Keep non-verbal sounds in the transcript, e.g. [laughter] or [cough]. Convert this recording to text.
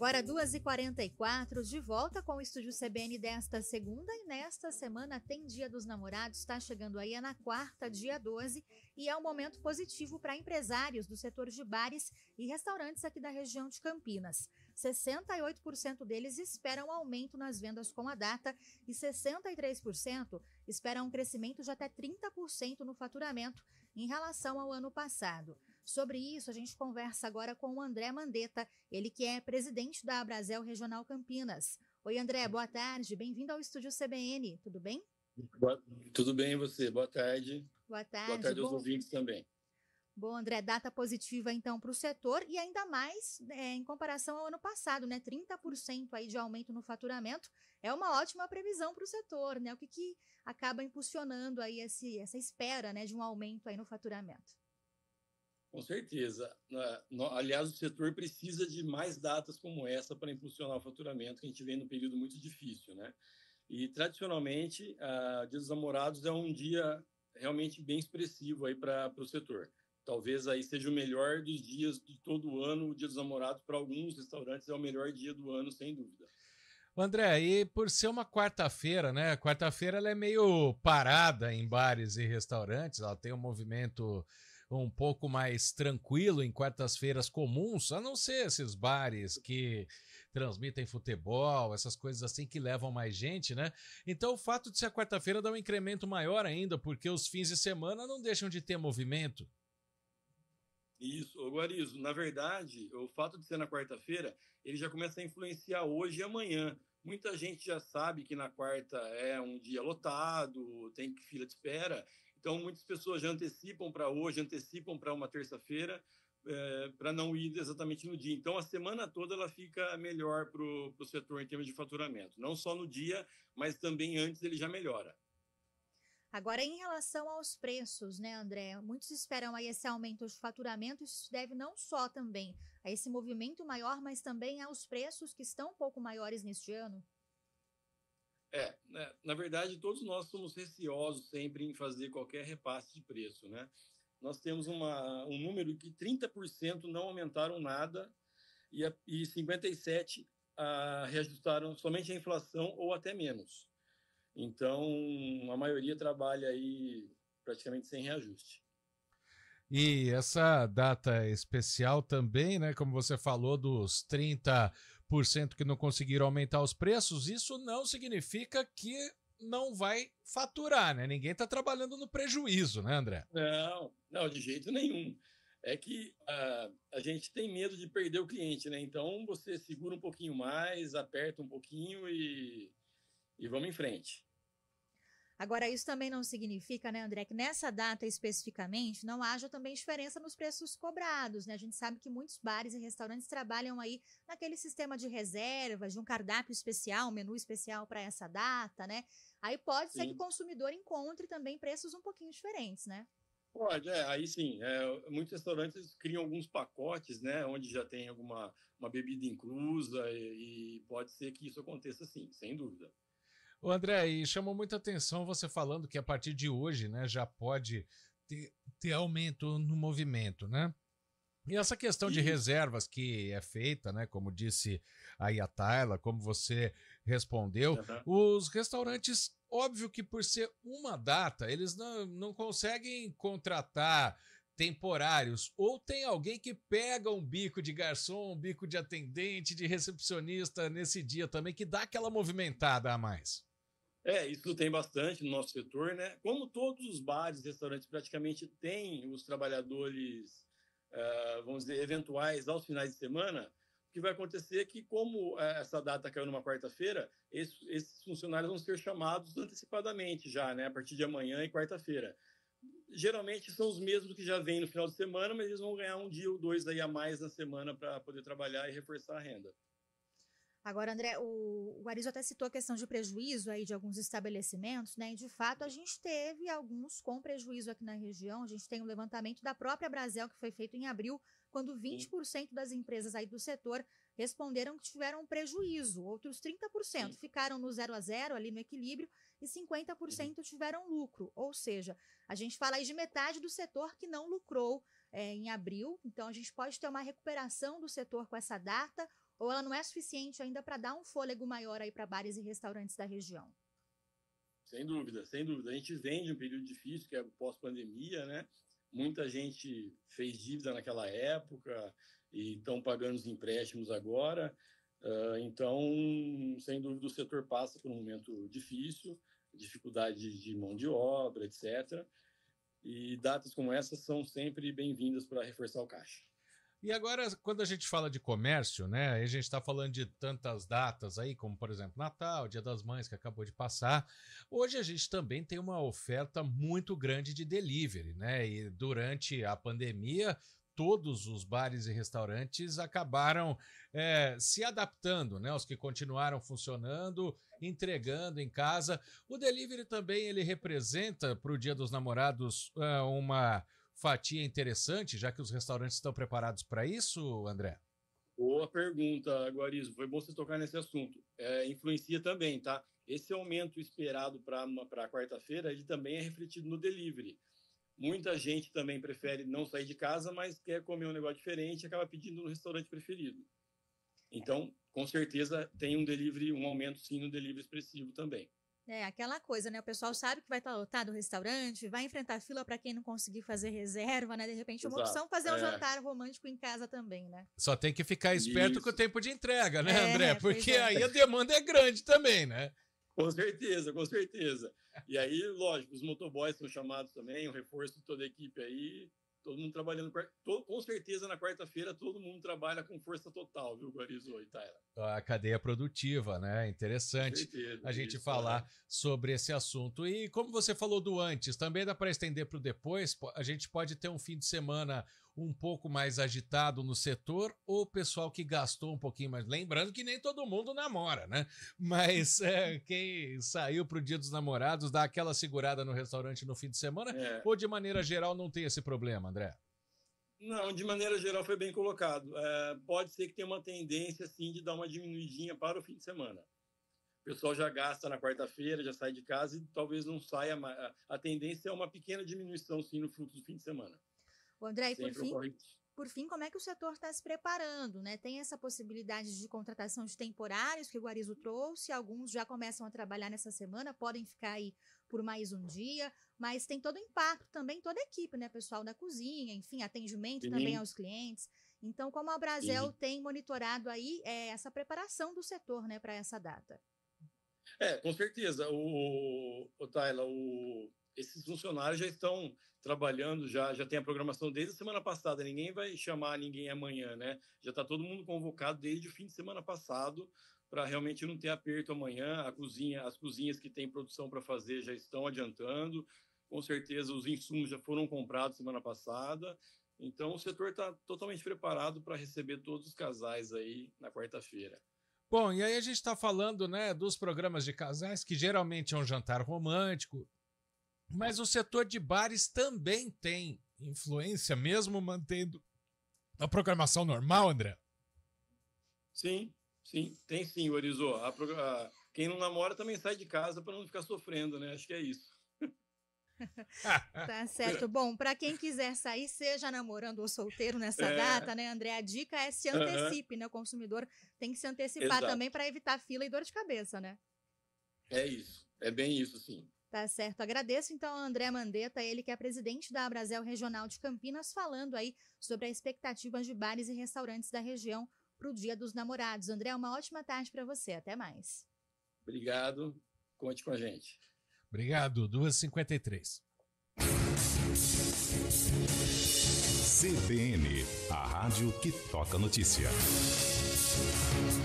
Agora, 2h44, de volta com o Estúdio CBN desta segunda. E nesta semana tem Dia dos Namorados, está chegando aí é na quarta, dia 12. E é um momento positivo para empresários do setor de bares e restaurantes aqui da região de Campinas. 68% deles esperam aumento nas vendas com a data e 63% esperam um crescimento de até 30% no faturamento em relação ao ano passado. Sobre isso, a gente conversa agora com o André Mandetta, ele que é presidente da Abrazel Regional Campinas. Oi, André, boa tarde, bem-vindo ao Estúdio CBN, tudo bem? Boa, tudo bem, você? Boa tarde. Boa tarde. Boa tarde aos Bom... ouvintes também. Bom, André, data positiva então para o setor e ainda mais é, em comparação ao ano passado, né? 30% aí de aumento no faturamento é uma ótima previsão para o setor, né? O que, que acaba impulsionando aí esse, essa espera né, de um aumento aí no faturamento? Com certeza. Né? Aliás, o setor precisa de mais datas como essa para impulsionar o faturamento, que a gente vem num período muito difícil, né? E tradicionalmente, a Dia dos Namorados é um dia realmente bem expressivo aí para o setor. Talvez aí seja o melhor dos dias de todo o ano, o Dia dos Namorados para alguns restaurantes é o melhor dia do ano, sem dúvida. André, e por ser uma quarta-feira, né? Quarta-feira ela é meio parada em bares e restaurantes, ela tem um movimento um pouco mais tranquilo em quartas-feiras comuns, a não ser esses bares que transmitem futebol, essas coisas assim que levam mais gente, né? Então o fato de ser quarta-feira dá um incremento maior ainda, porque os fins de semana não deixam de ter movimento. Isso, Guarizo, na verdade, o fato de ser na quarta-feira, ele já começa a influenciar hoje e amanhã. Muita gente já sabe que na quarta é um dia lotado, tem fila de espera, então, muitas pessoas já antecipam para hoje, antecipam para uma terça-feira, é, eh, para não ir exatamente no dia. Então, a semana toda ela fica melhor para o setor em termos de faturamento. Não só no dia, mas também antes ele já melhora. Agora, em relação aos preços, né, André? Muitos esperam aí esse aumento de faturamento. Isso deve não só também a esse movimento maior, mas também aos preços que estão um pouco maiores neste ano. É, né, na verdade, todos nós somos receosos sempre em fazer qualquer repasse de preço, né? Nós temos uma, um número que 30% não aumentaram nada e, a, e 57% a, ah, reajustaram somente a inflação ou até menos. Então, a maioria trabalha aí praticamente sem reajuste. E essa data especial também, né? Como você falou, dos 30 que não conseguiram aumentar os preços, isso não significa que não vai faturar, né? Ninguém está trabalhando no prejuízo, né, André? Não, não, de jeito nenhum. É que uh, a gente tem medo de perder o cliente, né? Então você segura um pouquinho mais, aperta um pouquinho e, e vamos em frente. Agora, isso também não significa, né, André, que nessa data especificamente não haja também diferença nos preços cobrados, né? A gente sabe que muitos bares e restaurantes trabalham aí naquele sistema de reservas, de um cardápio especial, um menu especial para essa data, né? Aí pode sim. ser que o consumidor encontre também preços um pouquinho diferentes, né? Pode, é, aí sim. É, muitos restaurantes criam alguns pacotes, né, onde já tem alguma uma bebida inclusa e, e pode ser que isso aconteça sim, sem dúvida. O André, e chamou muita atenção você falando que a partir de hoje, né, já pode ter, ter aumento no movimento, né? E essa questão de reservas que é feita, né? Como disse aí a Tayla, como você respondeu, uhum. os restaurantes, óbvio que por ser uma data, eles não, não conseguem contratar temporários, ou tem alguém que pega um bico de garçom, um bico de atendente, de recepcionista nesse dia também, que dá aquela movimentada a mais. É, isso tem bastante no nosso setor, né? Como todos os bares, restaurantes praticamente têm os trabalhadores, ah, vamos dizer, eventuais aos finais de semana, o que vai acontecer é que, como ah, essa data caiu numa quarta-feira, esses, funcionários vão ser chamados antecipadamente já, né? A partir de amanhã e quarta-feira. Geralmente são os mesmos que já vêm no final de semana, mas eles vão ganhar um dia ou dois aí a mais na semana para poder trabalhar e reforçar a renda. Agora, André, o, o Arizo até citou a questão de prejuízo aí de alguns estabelecimentos, né? E de fato a gente teve alguns com prejuízo aqui na região. A gente tem um levantamento da própria Brasel que foi feito em abril, quando 20% das empresas aí do setor responderam que tiveram prejuízo, outros 30% Sim. ficaram no zero a zero ali no equilíbrio e 50% uhum. tiveram lucro. Ou seja, a gente fala aí de metade do setor que não lucrou é, em abril. Então a gente pode ter uma recuperação do setor com essa data ou ela não é suficiente ainda para dar um fôlego maior aí para bares e restaurantes da região? Sem dúvida, sem dúvida. A gente vem de um período difícil, que é o pós-pandemia, né? Muita gente fez dívida naquela época e estão pagando os empréstimos agora. Ah, então, sem dúvida, o setor passa por um momento difícil, dificuldade de mão de obra, etc. E datas como essa são sempre bem-vindas para reforçar o caixa. E agora, quando a gente fala de comércio, né? A gente está falando de tantas datas aí, como por exemplo Natal, Dia das Mães, que acabou de passar. Hoje a gente também tem uma oferta muito grande de delivery, né? E durante a pandemia, todos os bares e restaurantes acabaram é, se adaptando, né? Os que continuaram funcionando, entregando em casa. O delivery também ele representa para o Dia dos Namorados é, uma fatia interessante, já que os restaurantes estão preparados para isso, André? Boa pergunta, Guarizo. Foi bom você tocar nesse assunto. É, influencia também, tá? Esse aumento esperado para quarta-feira, ele também é refletido no delivery. Muita gente também prefere não sair de casa, mas quer comer um negócio diferente e acaba pedindo no restaurante preferido. Então, com certeza, tem um delivery, um aumento sim no delivery expressivo também. É aquela coisa, né? O pessoal sabe que vai estar tá lotado o restaurante, vai enfrentar fila para quem não conseguir fazer reserva, né? De repente, uma Exato. opção fazer um é. jantar romântico em casa também, né? Só tem que ficar esperto Isso. com o tempo de entrega, né, é, André? Porque é. aí a demanda é grande também, né? Com certeza, com certeza. E aí, lógico, os motoboys são chamados também, um reforço de toda a equipe aí todo mundo trabalhando. Todo, com certeza, na quarta-feira, todo mundo trabalha com força total, viu, Guarizoi e A cadeia produtiva, né? Interessante certeza, a gente isso, falar é. sobre esse assunto. E como você falou do antes, também dá para estender para o depois, a gente pode ter um fim de semana um pouco mais agitado no setor ou o pessoal que gastou um pouquinho mais. Lembrando que nem todo mundo namora, né? Mas [laughs] é, quem saiu para o Dia dos Namorados dá aquela segurada no restaurante no fim de semana é. ou de maneira geral não tem esse problema, André? Não, de maneira geral foi bem colocado. É, pode ser que tenha uma tendência, assim de dar uma diminuidinha para o fim de semana. O pessoal já gasta na quarta-feira, já sai de casa e talvez não saia mais. A tendência é uma pequena diminuição, sim, no fluxo do fim de semana. O André, e por fim, por fim, como é que o setor está se preparando? Né? Tem essa possibilidade de contratação de temporários que o Guarizo trouxe, alguns já começam a trabalhar nessa semana, podem ficar aí por mais um dia, mas tem todo o impacto também, toda a equipe, né? Pessoal da cozinha, enfim, atendimento Sim. também aos clientes. Então, como a Brasel Sim. tem monitorado aí é, essa preparação do setor né, para essa data? É, com certeza. O, o o, esses funcionários já estão trabalhando, já, já tem a programação desde a semana passada. Ninguém vai chamar ninguém amanhã, né? Já está todo mundo convocado desde o fim de semana passado para realmente não ter aperto amanhã. A cozinha, as cozinhas que têm produção para fazer já estão adiantando. Com certeza os insumos já foram comprados semana passada. Então o setor está totalmente preparado para receber todos os casais aí na quarta-feira. Bom, e aí a gente está falando né, dos programas de casais, que geralmente é um jantar romântico, mas o setor de bares também tem influência, mesmo mantendo a programação normal, André? Sim, sim, tem sim, Orizô. A, a, quem não namora também sai de casa para não ficar sofrendo, né? Acho que é isso. [laughs] tá certo. Bom, para quem quiser sair, seja namorando ou solteiro nessa é... data, né, André? A dica é se antecipe, uhum. né? O consumidor tem que se antecipar Exato. também para evitar fila e dor de cabeça, né? É isso. É bem isso, sim. Tá certo. Agradeço então ao André Mandetta, ele que é presidente da Abrazel Regional de Campinas, falando aí sobre a expectativa de bares e restaurantes da região para o Dia dos Namorados. André, uma ótima tarde para você. Até mais. Obrigado. Conte com a gente. Obrigado. 2h53. CBN, a rádio que toca notícia.